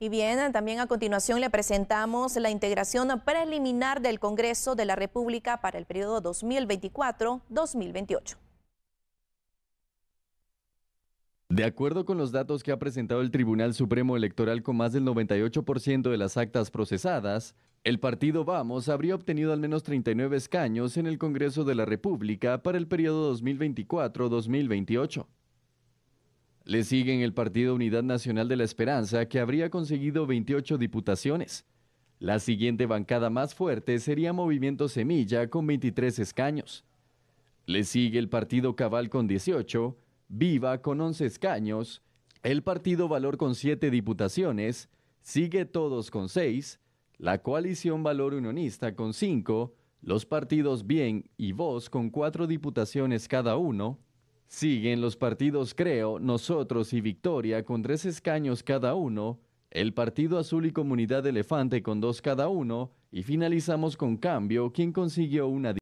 Y bien, también a continuación le presentamos la integración preliminar del Congreso de la República para el periodo 2024-2028. De acuerdo con los datos que ha presentado el Tribunal Supremo Electoral con más del 98% de las actas procesadas, el partido Vamos habría obtenido al menos 39 escaños en el Congreso de la República para el periodo 2024-2028. Le siguen el partido Unidad Nacional de la Esperanza, que habría conseguido 28 diputaciones. La siguiente bancada más fuerte sería Movimiento Semilla, con 23 escaños. Le sigue el partido Cabal con 18, Viva con 11 escaños, el partido Valor con 7 diputaciones, sigue Todos con 6, la coalición Valor Unionista con 5, los partidos Bien y Voz con 4 diputaciones cada uno, Siguen los partidos Creo, Nosotros y Victoria con tres escaños cada uno, el Partido Azul y Comunidad Elefante con dos cada uno, y finalizamos con Cambio, quien consiguió una